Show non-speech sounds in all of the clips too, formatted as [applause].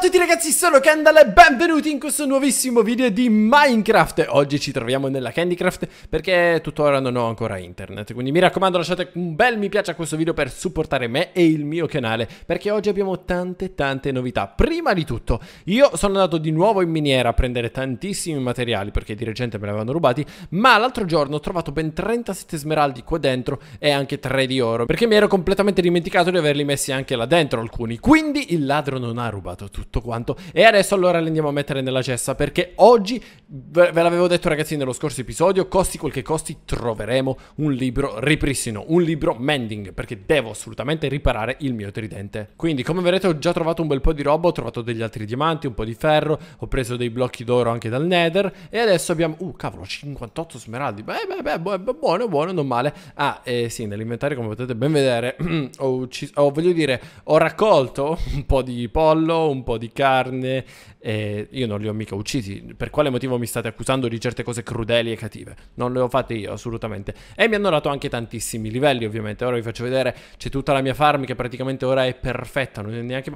a tutti ragazzi, sono Kendall e benvenuti in questo nuovissimo video di Minecraft Oggi ci troviamo nella Candycraft perché tuttora non ho ancora internet Quindi mi raccomando lasciate un bel mi piace a questo video per supportare me e il mio canale Perché oggi abbiamo tante tante novità Prima di tutto, io sono andato di nuovo in miniera a prendere tantissimi materiali Perché di recente me li avevano rubati Ma l'altro giorno ho trovato ben 37 smeraldi qua dentro e anche 3 di oro Perché mi ero completamente dimenticato di averli messi anche là dentro alcuni Quindi il ladro non ha rubato tutto tutto quanto. E adesso allora le andiamo a mettere nella cessa perché oggi, ve l'avevo detto ragazzi nello scorso episodio, costi quel che costi troveremo un libro ripristino, un libro mending perché devo assolutamente riparare il mio tridente. Quindi come vedete ho già trovato un bel po' di roba, ho trovato degli altri diamanti, un po' di ferro, ho preso dei blocchi d'oro anche dal nether e adesso abbiamo... Uh cavolo 58 smeraldi, beh beh beh, beh buono buono non male. Ah eh sì nell'inventario come potete ben vedere [clears throat] ho, ucciso, oh, voglio dire ho raccolto un po' di pollo, un po' di di carne e io non li ho mica uccisi. Per quale motivo mi state accusando di certe cose crudeli e cattive? Non le ho fatte io, assolutamente. E mi hanno dato anche tantissimi livelli, ovviamente. Ora vi faccio vedere, c'è tutta la mia farm che praticamente ora è perfetta, non è neanche...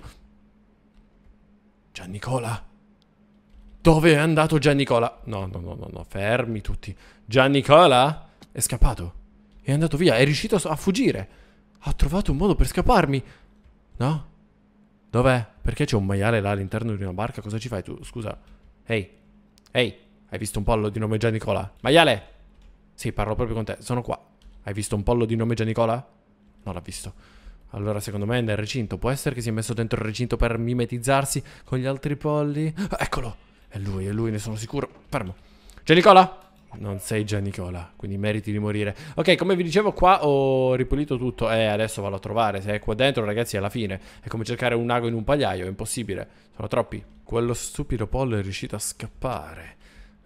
Gian Nicola. Dove è andato Gian Nicola? No, no, no, no, no, fermi tutti. Gian Nicola è scappato. È andato via, è riuscito a fuggire. Ha trovato un modo per scapparmi. No? Dov'è? Perché c'è un maiale là all'interno di una barca? Cosa ci fai tu? Scusa. Ehi. Ehi. Hai visto un pollo di nome Gian Nicola? Maiale! Sì, parlo proprio con te. Sono qua. Hai visto un pollo di nome Gian Nicola? Non l'ha visto. Allora, secondo me è nel recinto. Può essere che si è messo dentro il recinto per mimetizzarsi con gli altri polli? eccolo! È lui, è lui, ne sono sicuro. Fermo. Gian Nicola! Non sei già Nicola, quindi meriti di morire. Ok, come vi dicevo qua ho ripulito tutto. Eh, adesso vado a trovare. Se è qua dentro, ragazzi, è alla fine. È come cercare un ago in un pagliaio, è impossibile. Sono troppi. Quello stupido pollo è riuscito a scappare.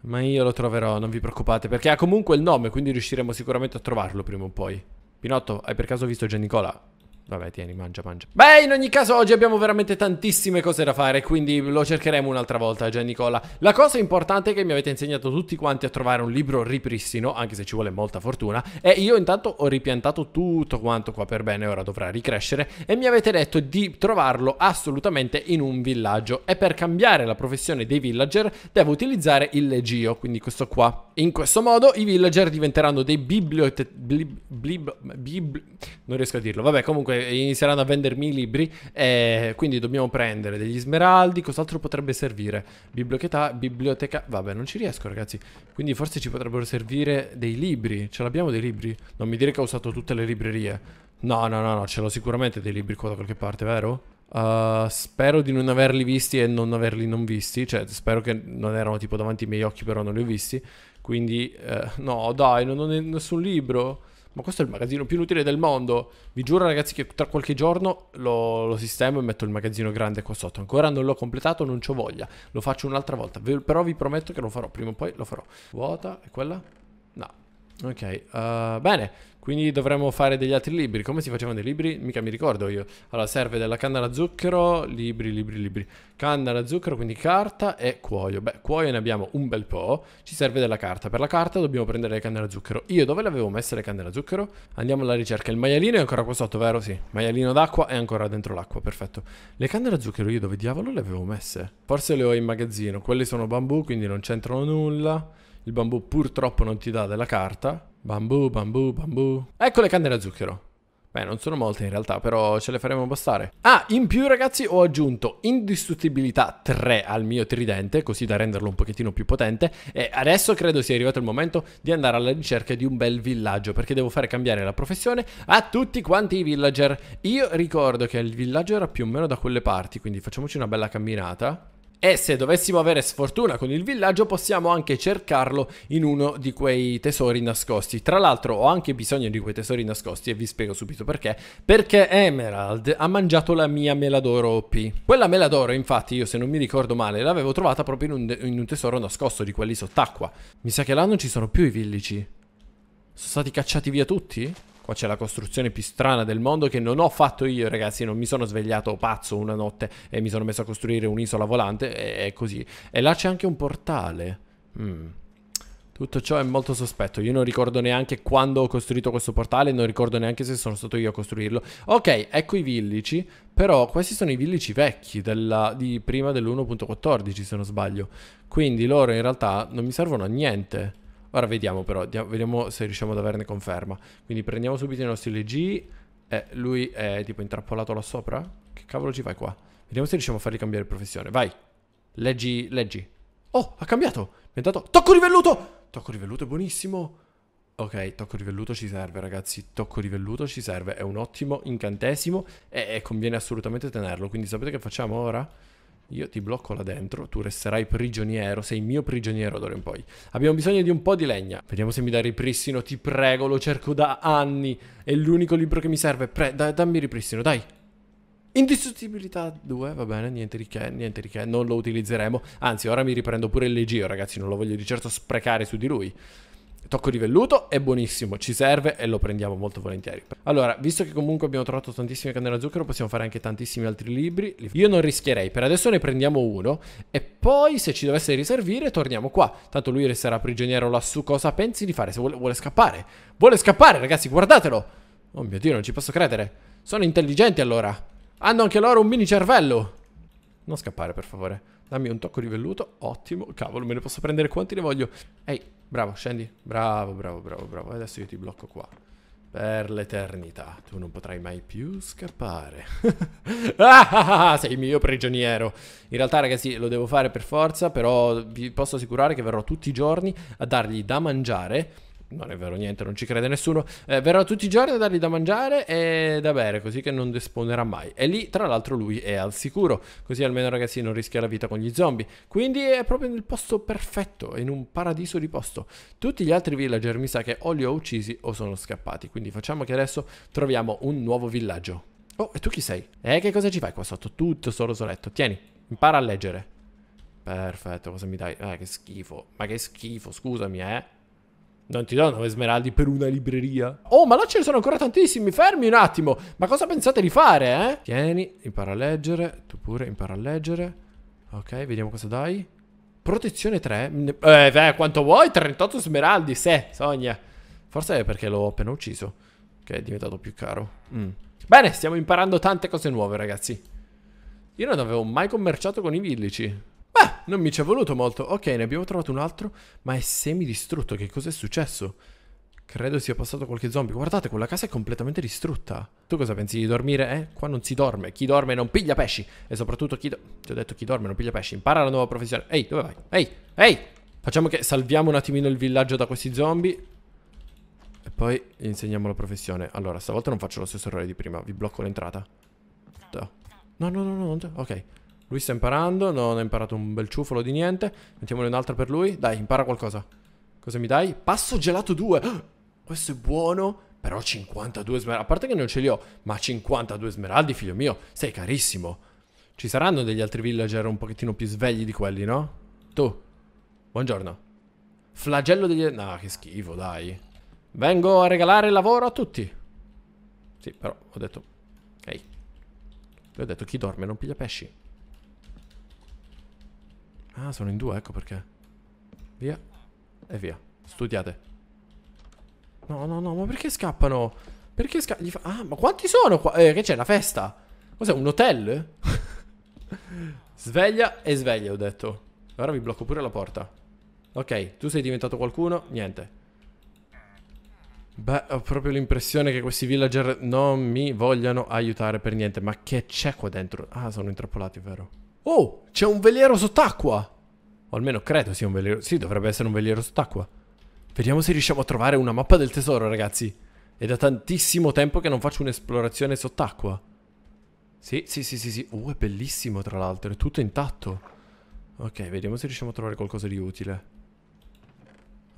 Ma io lo troverò, non vi preoccupate, perché ha comunque il nome, quindi riusciremo sicuramente a trovarlo prima o poi. Pinotto, hai per caso visto Giannicola? Vabbè, tieni, mangia, mangia. Beh, in ogni caso oggi abbiamo veramente tantissime cose da fare, quindi lo cercheremo un'altra volta, Gian Nicola. La cosa importante è che mi avete insegnato tutti quanti a trovare un libro ripristino, anche se ci vuole molta fortuna, e io intanto ho ripiantato tutto quanto qua per bene, ora dovrà ricrescere, e mi avete detto di trovarlo assolutamente in un villaggio. E per cambiare la professione dei villager devo utilizzare il legio, quindi questo qua. In questo modo i villager diventeranno dei bibliote... Blib... Blib... Blib... Non riesco a dirlo, vabbè, comunque eh, inizieranno a vendermi i libri. Eh, quindi dobbiamo prendere degli smeraldi. Cos'altro potrebbe servire? Biblioteca, biblioteca. Vabbè, non ci riesco, ragazzi. Quindi forse ci potrebbero servire dei libri. Ce l'abbiamo dei libri? Non mi dire che ho usato tutte le librerie. No, no, no, no, ce l'ho sicuramente dei libri qua da qualche parte, vero? Uh, spero di non averli visti e non averli non visti. Cioè, spero che non erano tipo davanti ai miei occhi, però non li ho visti. Quindi, uh, no, dai, non ho nessun libro ma questo è il magazzino più inutile del mondo. Vi giuro ragazzi che tra qualche giorno lo, lo sistemo e metto il magazzino grande qua sotto. Ancora non l'ho completato, non ho voglia. Lo faccio un'altra volta, però vi prometto che lo farò, prima o poi lo farò. Vuota, è quella? No, Ok, uh, bene, quindi dovremmo fare degli altri libri. Come si facevano dei libri? Mica mi ricordo io. Allora, serve della canna da zucchero, libri, libri, libri. Canna da zucchero, quindi carta e cuoio. Beh, cuoio ne abbiamo un bel po'. Ci serve della carta. Per la carta dobbiamo prendere le canne da zucchero. Io dove le avevo messe le canne da zucchero? Andiamo alla ricerca. Il maialino è ancora qua sotto, vero? Sì. Maialino d'acqua è ancora dentro l'acqua, perfetto. Le canne da zucchero io dove diavolo le avevo messe? Forse le ho in magazzino. Quelle sono bambù, quindi non c'entrano nulla. Il bambù purtroppo non ti dà della carta. Bambù, bambù, bambù. Ecco le candele a zucchero. Beh, non sono molte in realtà, però ce le faremo bastare. Ah, in più ragazzi ho aggiunto indistruttibilità 3 al mio tridente, così da renderlo un pochettino più potente. E adesso credo sia arrivato il momento di andare alla ricerca di un bel villaggio, perché devo fare cambiare la professione a tutti quanti i villager. Io ricordo che il villaggio era più o meno da quelle parti, quindi facciamoci una bella camminata. E se dovessimo avere sfortuna con il villaggio possiamo anche cercarlo in uno di quei tesori nascosti. Tra l'altro ho anche bisogno di quei tesori nascosti e vi spiego subito perché. Perché Emerald ha mangiato la mia mela d'oro OP. Quella mela d'oro infatti io se non mi ricordo male l'avevo trovata proprio in un, in un tesoro nascosto di quelli sott'acqua. Mi sa che là non ci sono più i villici. Sono stati cacciati via tutti? Qua c'è la costruzione più strana del mondo che non ho fatto io, ragazzi. Non mi sono svegliato pazzo una notte e mi sono messo a costruire un'isola volante. È così. E là c'è anche un portale. Mm. Tutto ciò è molto sospetto. Io non ricordo neanche quando ho costruito questo portale. Non ricordo neanche se sono stato io a costruirlo. Ok, ecco i villici. Però questi sono i villici vecchi della, di prima dell'1.14, se non sbaglio. Quindi loro in realtà non mi servono a niente. Ora vediamo però, vediamo se riusciamo ad averne conferma. Quindi prendiamo subito i nostri LG. Eh, lui è tipo intrappolato là sopra? Che cavolo ci fai qua? Vediamo se riusciamo a fargli cambiare professione. Vai. Leggi, leggi. Oh, ha cambiato. Mi ha dato... Tocco rivelluto! Tocco rivelluto è buonissimo. Ok, tocco rivelluto ci serve ragazzi, tocco rivelluto ci serve, è un ottimo incantesimo e, e conviene assolutamente tenerlo, quindi sapete che facciamo ora? Io ti blocco là dentro, tu resterai prigioniero, sei mio prigioniero d'ora in poi. Abbiamo bisogno di un po' di legna. Vediamo se mi dà ripristino, ti prego, lo cerco da anni. È l'unico libro che mi serve. Pre da dammi ripristino, dai. Indistruttibilità 2, va bene, niente di che, niente di che, non lo utilizzeremo. Anzi, ora mi riprendo pure il legio, ragazzi, non lo voglio di certo sprecare su di lui. Tocco di velluto è buonissimo, ci serve e lo prendiamo molto volentieri. Allora, visto che comunque abbiamo trovato tantissime canne da zucchero, possiamo fare anche tantissimi altri libri. Io non rischierei, per adesso ne prendiamo uno e poi se ci dovesse riservire torniamo qua. Tanto lui resterà prigioniero lassù, cosa pensi di fare? Se vuole, vuole scappare. Vuole scappare, ragazzi, guardatelo! Oh mio Dio, non ci posso credere. Sono intelligenti allora. Hanno anche loro un mini cervello. Non scappare, per favore. Dammi un tocco di velluto, ottimo. Cavolo, me ne posso prendere quanti ne voglio. Ehi, bravo, scendi. Bravo, bravo, bravo, bravo. Adesso io ti blocco qua. Per l'eternità. Tu non potrai mai più scappare. [laughs] ah, sei mio prigioniero. In realtà, ragazzi, lo devo fare per forza, però vi posso assicurare che verrò tutti i giorni a dargli da mangiare non è vero niente, non ci crede nessuno. Eh, verrà tutti i giorni a dargli da mangiare e da bere, così che non desponerà mai. E lì, tra l'altro, lui è al sicuro, così almeno ragazzi non rischia la vita con gli zombie. Quindi è proprio nel posto perfetto, in un paradiso di posto. Tutti gli altri villager mi sa che o li ho uccisi o sono scappati, quindi facciamo che adesso troviamo un nuovo villaggio. Oh, e tu chi sei? E eh, che cosa ci fai qua sotto? Tutto solo soletto. Tieni, impara a leggere. Perfetto, cosa mi dai? Ah, che schifo. Ma che schifo, scusami, eh. Non ti do 9 smeraldi per una libreria. Oh, ma là ce ne sono ancora tantissimi. Fermi un attimo. Ma cosa pensate di fare, eh? Tieni, impara a leggere. Tu pure impara a leggere. Ok, vediamo cosa dai. Protezione 3. Eh, beh, quanto vuoi? 38 smeraldi. Se, sogna. Forse è perché l'ho appena ucciso. Che è diventato più caro. Mm. Bene, stiamo imparando tante cose nuove, ragazzi. Io non avevo mai commerciato con i villici. Beh, non mi ci è voluto molto. Ok, ne abbiamo trovato un altro, ma è semidistrutto. Che cos'è successo? Credo sia passato qualche zombie. Guardate, quella casa è completamente distrutta. Tu cosa pensi di dormire? Eh? Qua non si dorme. Chi dorme non piglia pesci. E soprattutto chi... Ti ho detto chi dorme non piglia pesci. Impara la nuova professione. Ehi, dove vai? Ehi, ehi! Facciamo che salviamo un attimino il villaggio da questi zombie. E poi gli insegniamo la professione. Allora, stavolta non faccio lo stesso errore di prima. Vi blocco l'entrata. No, no, no, no. Ok. Lui sta imparando, non ha imparato un bel ciufolo di niente. Mettiamone un'altra per lui. Dai, impara qualcosa. Cosa mi dai? Passo gelato 2. [gasps] questo è buono. Però 52 smeraldi. A parte che non ce li ho, ma 52 smeraldi, figlio mio. Sei carissimo. Ci saranno degli altri villager un pochettino più svegli di quelli, no? Tu. Buongiorno. Flagello degli... No, che schifo, dai. Vengo a regalare lavoro a tutti. Sì, però ho detto... Ehi. Hey. Le ho detto chi dorme non piglia pesci. Ah, sono in due, ecco perché. Via. E via. Studiate. No, no, no, ma perché scappano? Perché scappano? Fa... Ah, ma quanti sono qua? Eh, che c'è? La festa? Cos'è? Un hotel? [laughs] sveglia e sveglia, ho detto. Ora vi blocco pure la porta. Ok, tu sei diventato qualcuno? Niente. Beh, ho proprio l'impressione che questi villager non mi vogliano aiutare per niente. Ma che c'è qua dentro? Ah, sono intrappolati, vero? Oh, c'è un veliero sott'acqua! O almeno credo sia un veliero... Sì, dovrebbe essere un veliero sott'acqua. Vediamo se riusciamo a trovare una mappa del tesoro, ragazzi. È da tantissimo tempo che non faccio un'esplorazione sott'acqua. Sì, sì, sì, sì, sì. Uh, è bellissimo, tra l'altro. È tutto intatto. Ok, vediamo se riusciamo a trovare qualcosa di utile.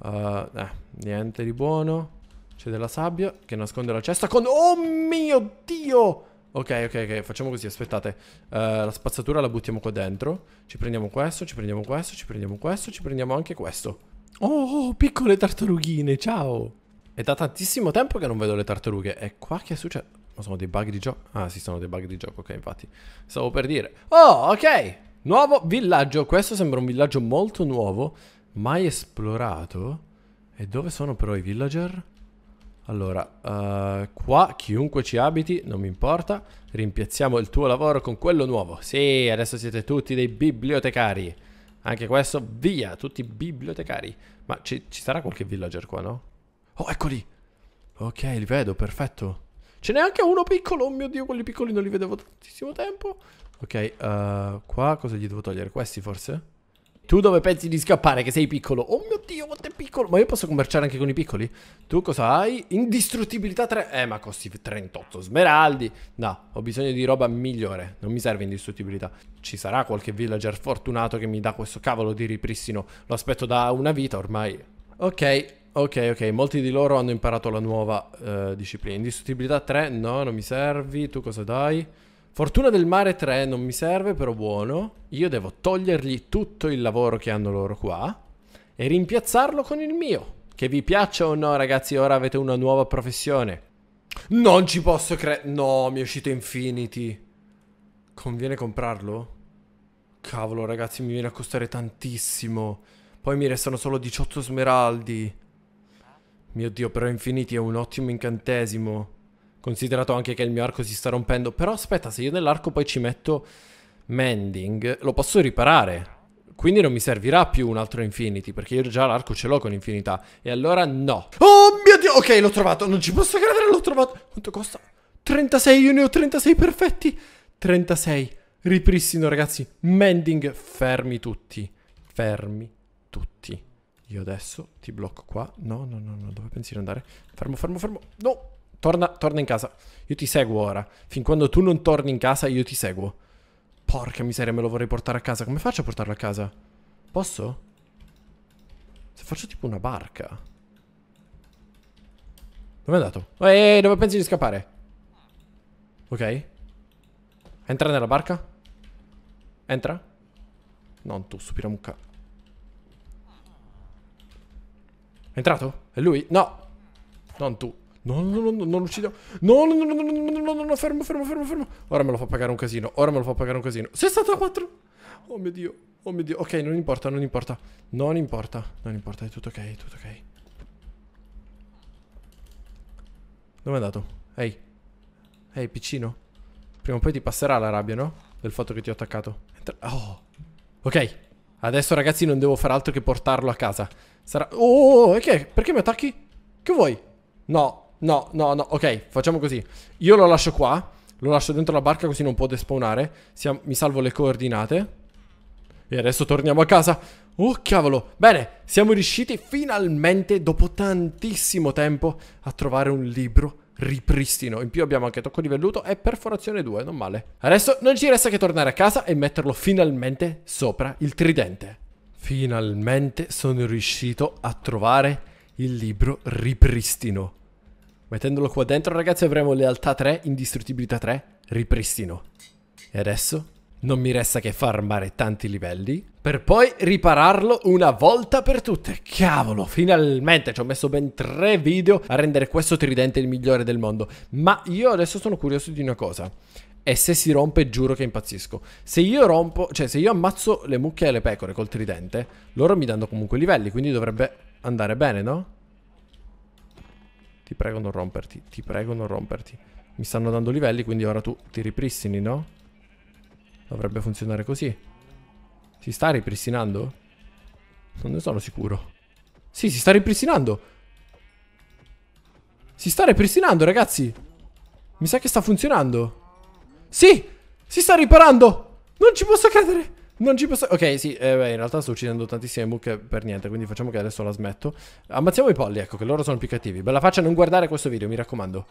Uh, eh, niente di buono. C'è della sabbia che nasconde la cesta con... Oh mio Dio! Ok, ok, ok, facciamo così, aspettate. Uh, la spazzatura la buttiamo qua dentro. Ci prendiamo questo, ci prendiamo questo, ci prendiamo questo, ci prendiamo anche questo. Oh, oh, oh piccole tartarughine, ciao! È da tantissimo tempo che non vedo le tartarughe. E qua che è successo? Ma sono dei bug di gioco? Ah, sì, sono dei bug di gioco, ok, infatti. Stavo per dire. Oh, ok! Nuovo villaggio. Questo sembra un villaggio molto nuovo, mai esplorato. E dove sono però i villager? Allora, uh, qua chiunque ci abiti, non mi importa, rimpiazziamo il tuo lavoro con quello nuovo. Sì, adesso siete tutti dei bibliotecari. Anche questo, via, tutti bibliotecari. Ma ci, ci sarà qualche villager qua, no? Oh, eccoli! Ok, li vedo, perfetto. Ce n'è anche uno piccolo, oh mio Dio, quelli piccoli non li vedevo tantissimo tempo. Ok, uh, qua cosa gli devo togliere? Questi forse? Tu dove pensi di scappare? Che sei piccolo. Oh mio Dio, quanto è piccolo. Ma io posso commerciare anche con i piccoli? Tu cosa hai? Indistruttibilità 3. Eh, ma costi 38 smeraldi. No, ho bisogno di roba migliore. Non mi serve indistruttibilità. Ci sarà qualche villager fortunato che mi dà questo cavolo di ripristino. Lo aspetto da una vita ormai. Ok, Ok, ok, molti di loro hanno imparato la nuova uh, disciplina. Indistruttibilità 3, no, non mi servi. Tu cosa dai? Fortuna del mare 3 non mi serve, però buono. Io devo togliergli tutto il lavoro che hanno loro qua e rimpiazzarlo con il mio. Che vi piaccia o no, ragazzi, ora avete una nuova professione. Non ci posso cre... No, mi è uscito Infinity. Conviene comprarlo? Cavolo, ragazzi, mi viene a costare tantissimo. Poi mi restano solo 18 smeraldi. Mio Dio, però Infinity è un ottimo incantesimo. Considerato anche che il mio arco si sta rompendo. Però aspetta, se io nell'arco poi ci metto mending, lo posso riparare. Quindi non mi servirà più un altro infinity, perché io già l'arco ce l'ho con infinità. E allora no. Oh mio Dio! Ok, l'ho trovato. Non ci posso credere, l'ho trovato. Quanto costa? 36, io ne ho 36 perfetti. 36. Ripristino, ragazzi. Mending, fermi tutti. Fermi tutti. Io adesso ti blocco qua. No, no, no, no. Dove pensi di andare? Fermo, fermo, fermo. No torna, torna in casa. Io ti seguo ora. Fin quando tu non torni in casa, io ti seguo. Porca miseria, me lo vorrei portare a casa. Come faccio a portarlo a casa? Posso? Se faccio tipo una barca. Dove è andato? Ehi, dove pensi di scappare? Ok. Entra nella barca. Entra. Non tu, stupida mucca. È entrato? È lui? No. Non tu. No, no, no, no, non uccido. No, no, no, no, no, no, no, no, no, fermo, fermo, fermo, fermo. Ora me lo fa pagare un casino. Ora me lo fa pagare un casino. 64! Oh mio dio. Oh mio dio. Ok, non importa, non importa. Non importa. Non importa, è tutto ok, è tutto ok. Dove è andato? Ehi. Ehi, piccino. Prima o poi ti passerà la rabbia, no? Del fatto che ti ho attaccato. Entra oh. Ok. Adesso, ragazzi, non devo far altro che portarlo a casa. Sarà... Oh, oh, oh, oh, okay. perché mi attacchi? Che vuoi? No, No, no, no, ok, facciamo così. Io lo lascio qua, lo lascio dentro la barca così non può despawnare. Siamo, mi salvo le coordinate. E adesso torniamo a casa. Oh cavolo, bene, siamo riusciti finalmente dopo tantissimo tempo a trovare un libro ripristino. In più abbiamo anche tocco di velluto e perforazione 2, non male. Adesso non ci resta che tornare a casa e metterlo finalmente sopra il tridente. Finalmente sono riuscito a trovare il libro ripristino. Mettendolo qua dentro, ragazzi, avremo lealtà 3, indistruttibilità 3, ripristino. E adesso non mi resta che farmare tanti livelli per poi ripararlo una volta per tutte. Cavolo, finalmente ci ho messo ben tre video a rendere questo tridente il migliore del mondo. Ma io adesso sono curioso di una cosa. E se si rompe giuro che impazzisco. Se io rompo, cioè se io ammazzo le mucche e le pecore col tridente, loro mi danno comunque livelli, quindi dovrebbe andare bene, no? Ti prego non romperti, ti prego non romperti. Mi stanno dando livelli, quindi ora tu ti ripristini, no? Dovrebbe funzionare così. Si sta ripristinando? Non ne sono sicuro. Sì, si sta ripristinando. Si sta ripristinando, ragazzi. Mi sa che sta funzionando. Sì, si sta riparando. Non ci posso credere. Non ci posso... Ok, sì, eh, beh, in realtà sto uccidendo tantissime mucche per niente, quindi facciamo che adesso la smetto. Ammazziamo i polli, ecco, che loro sono più cattivi. Bella faccia, non guardare questo video, mi raccomando.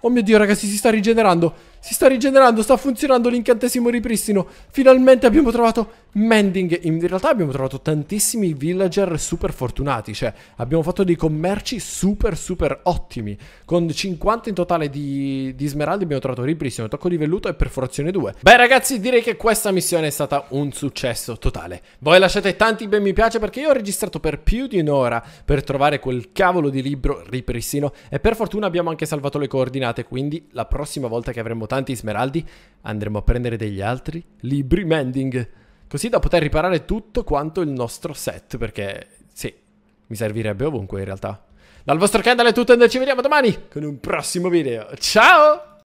Oh mio Dio, ragazzi, si sta rigenerando. Si sta rigenerando, sta funzionando l'incantesimo ripristino. Finalmente abbiamo trovato Mending. In realtà abbiamo trovato tantissimi villager super fortunati, cioè abbiamo fatto dei commerci super super ottimi. Con 50 in totale di, di smeraldi abbiamo trovato ripristino, tocco di velluto e perforazione 2. Beh ragazzi, direi che questa missione è stata un successo totale. Voi lasciate tanti ben mi piace perché io ho registrato per più di un'ora per trovare quel cavolo di libro ripristino e per fortuna abbiamo anche salvato le coordinate, quindi la prossima volta che avremo tanto importanti smeraldi, andremo a prendere degli altri libri mending. Così da poter riparare tutto quanto il nostro set, perché sì, mi servirebbe ovunque in realtà. Dal vostro Kendall è tutto e noi ci vediamo domani con un prossimo video. Ciao!